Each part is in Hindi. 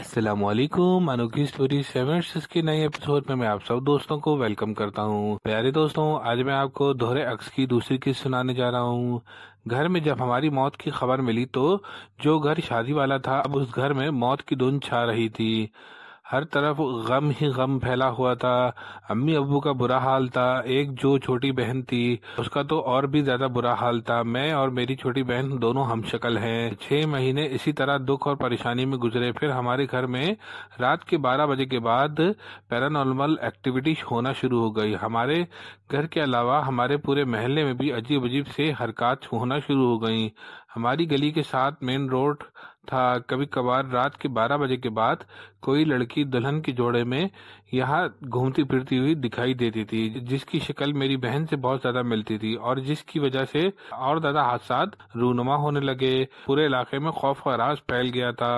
असलम अनोखी स्टोरी सेवन के नए एपिसोड में मैं आप सब दोस्तों को वेलकम करता हूँ प्यारे दोस्तों आज मैं आपको दोहरे अक्स की दूसरी किस्त सुनाने जा रहा हूँ घर में जब हमारी मौत की खबर मिली तो जो घर शादी वाला था अब उस घर में मौत की धुन छा रही थी हर तरफ गम ही गम फैला हुआ था अम्मी अबू का बुरा हाल था एक जो छोटी बहन थी उसका तो और भी ज्यादा बुरा हाल था मैं और मेरी छोटी बहन दोनों हम शक्ल है छह महीने इसी तरह दुख और परेशानी में गुजरे फिर हमारे घर में रात के बारह बजे के बाद पैरानॉर्मल एक्टिविटी होना शुरू हो गई हमारे घर के अलावा हमारे पूरे महल्ले में भी अजीब अजीब से हरकत होना शुरू हो गई हमारी गली के साथ मेन रोड था कभी कभार रात के बारह बजे के बाद कोई लड़की दुल्हन के जोड़े में यहाँ घूमती फिरती हुई दिखाई देती थी जिसकी शक्ल मेरी बहन से बहुत ज्यादा मिलती थी और जिसकी वजह से और ज्यादा हादसा रूनुमा होने लगे पूरे इलाके में खौफ और राज फैल गया था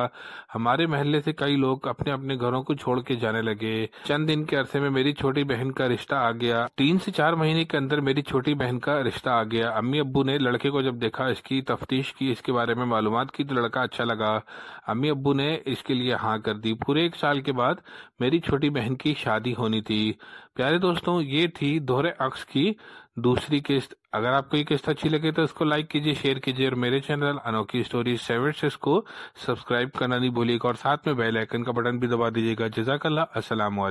हमारे महल्ले से कई लोग अपने अपने घरों को छोड़ के जाने लगे चंद दिन के अरसे में मेरी छोटी बहन का रिश्ता आ गया तीन से चार महीने के अंदर मेरी छोटी बहन का रिश्ता आ गया अम्मी अबू ने लड़के को जब देखा इसकी तफ्तीश कोशिश की इसके बारे में मालूम की तो लड़का अच्छा लगा अम्मी अबू ने इसके लिए हाँ कर दी पूरे एक साल के बाद मेरी छोटी बहन की शादी होनी थी प्यारे दोस्तों ये थी दोहरे अक्स की दूसरी किस्त अगर आपको ये किस्त अच्छी लगे तो इसको लाइक कीजिए शेयर कीजिए और मेरे चैनल अनोखी स्टोरी सेवन से इसको सब्सक्राइब करना नहीं भूलिएगा और साथ में बेल आइकन का बटन भी दबा दीजिएगा जजाकल्ला असलम